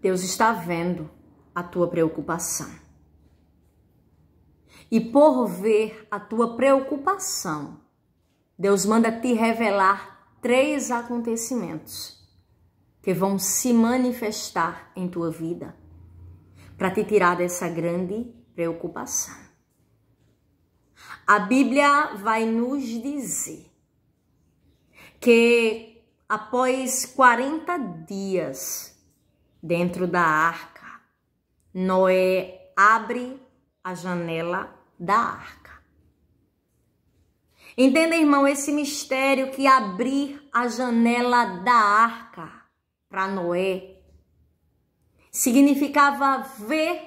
Deus está vendo a tua preocupação. E por ver a tua preocupação, Deus manda te revelar três acontecimentos que vão se manifestar em tua vida para te tirar dessa grande preocupação. A Bíblia vai nos dizer que após 40 dias dentro da arca. Noé abre a janela da arca. Entenda, irmão, esse mistério que abrir a janela da arca para Noé significava ver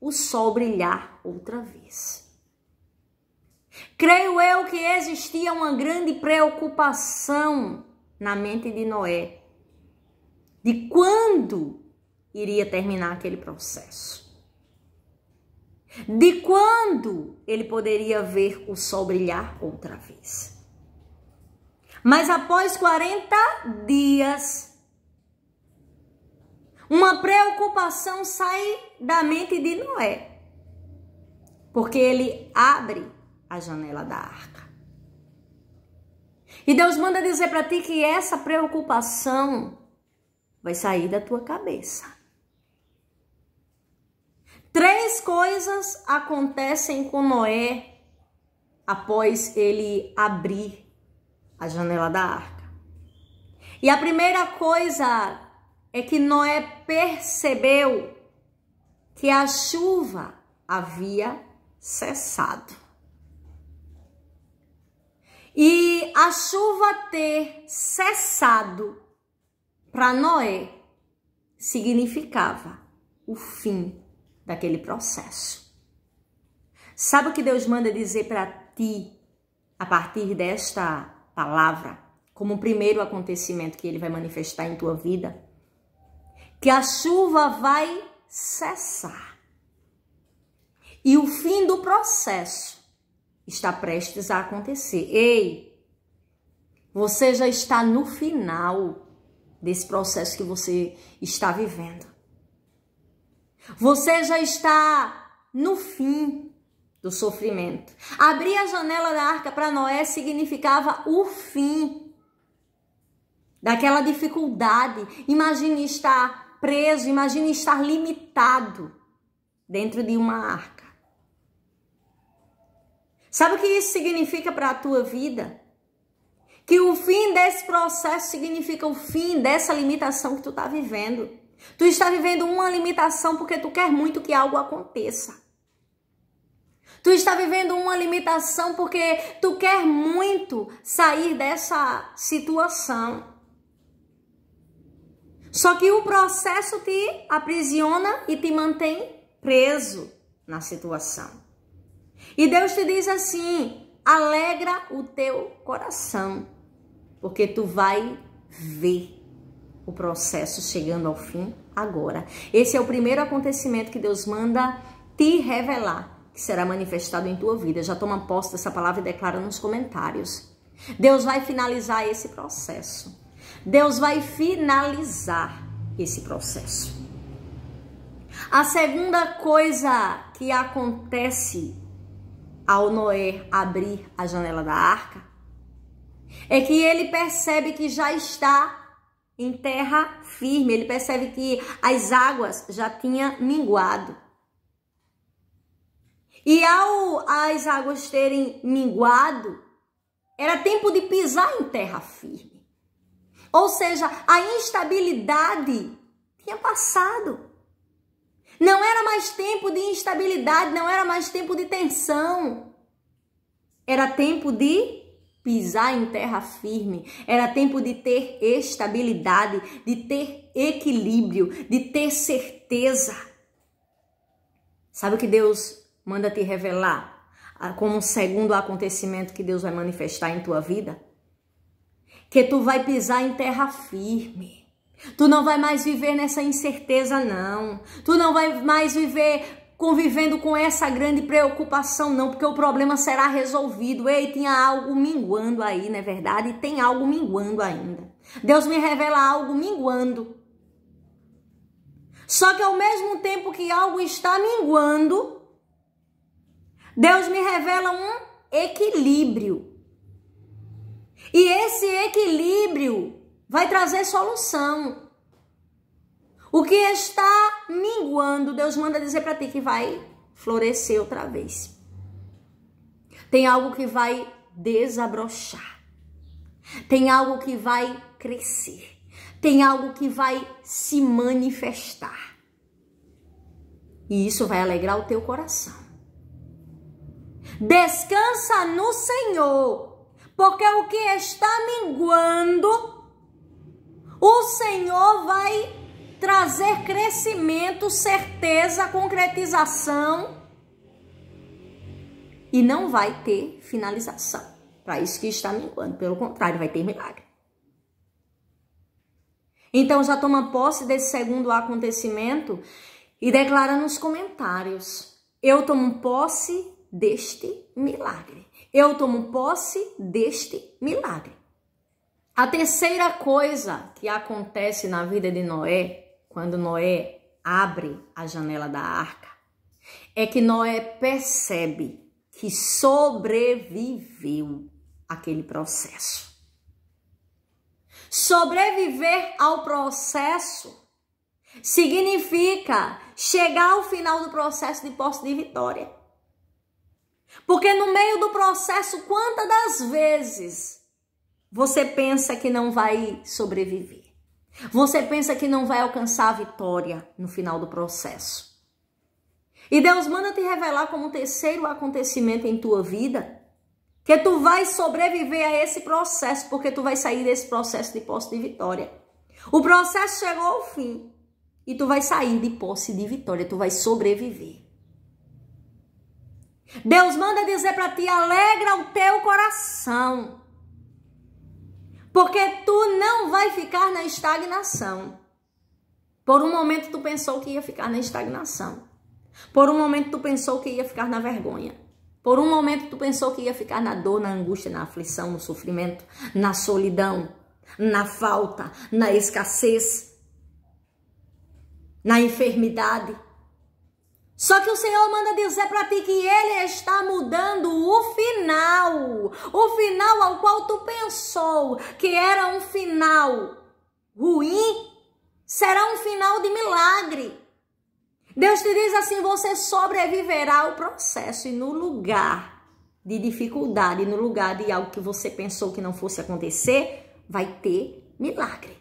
o sol brilhar outra vez. Creio eu que existia uma grande preocupação na mente de Noé de quando iria terminar aquele processo. De quando ele poderia ver o sol brilhar outra vez. Mas após 40 dias, uma preocupação sai da mente de Noé. Porque ele abre a janela da arca. E Deus manda dizer para ti que essa preocupação vai sair da tua cabeça. Três coisas acontecem com Noé após ele abrir a janela da arca. E a primeira coisa é que Noé percebeu que a chuva havia cessado. E a chuva ter cessado para Noé significava o fim daquele processo. Sabe o que Deus manda dizer para ti a partir desta palavra, como o primeiro acontecimento que ele vai manifestar em tua vida? Que a chuva vai cessar. E o fim do processo está prestes a acontecer. Ei, você já está no final desse processo que você está vivendo. Você já está no fim do sofrimento. Abrir a janela da arca para Noé significava o fim daquela dificuldade. Imagine estar preso, imagine estar limitado dentro de uma arca. Sabe o que isso significa para a tua vida? Que o fim desse processo significa o fim dessa limitação que tu está vivendo. Tu está vivendo uma limitação porque tu quer muito que algo aconteça. Tu está vivendo uma limitação porque tu quer muito sair dessa situação. Só que o processo te aprisiona e te mantém preso na situação. E Deus te diz assim: alegra o teu coração, porque tu vai ver o processo chegando ao fim agora. Esse é o primeiro acontecimento que Deus manda te revelar, que será manifestado em tua vida. Já toma posse dessa palavra e declara nos comentários. Deus vai finalizar esse processo. Deus vai finalizar esse processo. A segunda coisa que acontece ao Noé abrir a janela da arca é que ele percebe que já está em terra firme. Ele percebe que as águas já tinham minguado. E ao as águas terem minguado, era tempo de pisar em terra firme. Ou seja, a instabilidade tinha passado. Não era mais tempo de instabilidade, não era mais tempo de tensão. Era tempo de pisar em terra firme, era tempo de ter estabilidade, de ter equilíbrio, de ter certeza. Sabe o que Deus manda te revelar ah, como um segundo acontecimento que Deus vai manifestar em tua vida? Que tu vai pisar em terra firme. Tu não vai mais viver nessa incerteza, não. Tu não vai mais viver convivendo com essa grande preocupação, não, porque o problema será resolvido. Ei, tinha algo minguando aí, não é verdade? E Tem algo minguando ainda. Deus me revela algo minguando. Só que ao mesmo tempo que algo está minguando, Deus me revela um equilíbrio. E esse equilíbrio vai trazer solução. O que está minguando, Deus manda dizer para ti que vai florescer outra vez. Tem algo que vai desabrochar. Tem algo que vai crescer. Tem algo que vai se manifestar. E isso vai alegrar o teu coração. Descansa no Senhor, porque o que está minguando, o Senhor vai trazer crescimento, certeza, concretização e não vai ter finalização. Para isso que está minguando, pelo contrário, vai ter milagre. Então já toma posse desse segundo acontecimento e declara nos comentários: eu tomo posse deste milagre. Eu tomo posse deste milagre. A terceira coisa que acontece na vida de Noé quando Noé abre a janela da arca, é que Noé percebe que sobreviveu aquele processo. Sobreviver ao processo significa chegar ao final do processo de posse de vitória. Porque no meio do processo, quantas das vezes você pensa que não vai sobreviver? Você pensa que não vai alcançar a vitória no final do processo. E Deus manda te revelar como um terceiro acontecimento em tua vida que tu vai sobreviver a esse processo, porque tu vai sair desse processo de posse de vitória. O processo chegou ao fim e tu vai sair de posse de vitória, tu vai sobreviver. Deus manda dizer para ti: alegra o teu coração. Porque tu não vai ficar na estagnação. Por um momento tu pensou que ia ficar na estagnação. Por um momento tu pensou que ia ficar na vergonha. Por um momento tu pensou que ia ficar na dor, na angústia, na aflição, no sofrimento, na solidão, na falta, na escassez, na enfermidade. Só que o Senhor manda dizer para ti que Ele está mudando o final. O final ao qual tu pensou que era um final ruim, será um final de milagre. Deus te diz assim: você sobreviverá ao processo e no lugar de dificuldade, no lugar de algo que você pensou que não fosse acontecer, vai ter milagre.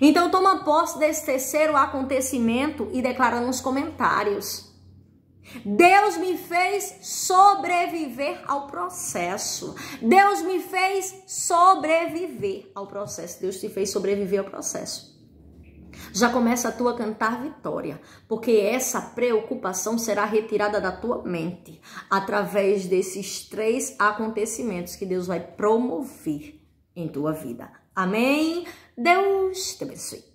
Então toma posse desse terceiro acontecimento e declara nos comentários. Deus me fez sobreviver ao processo. Deus me fez sobreviver ao processo. Deus te fez sobreviver ao processo. Já começa a tua cantar vitória, porque essa preocupação será retirada da tua mente através desses três acontecimentos que Deus vai promover em tua vida. Amém? Deus te abençoe.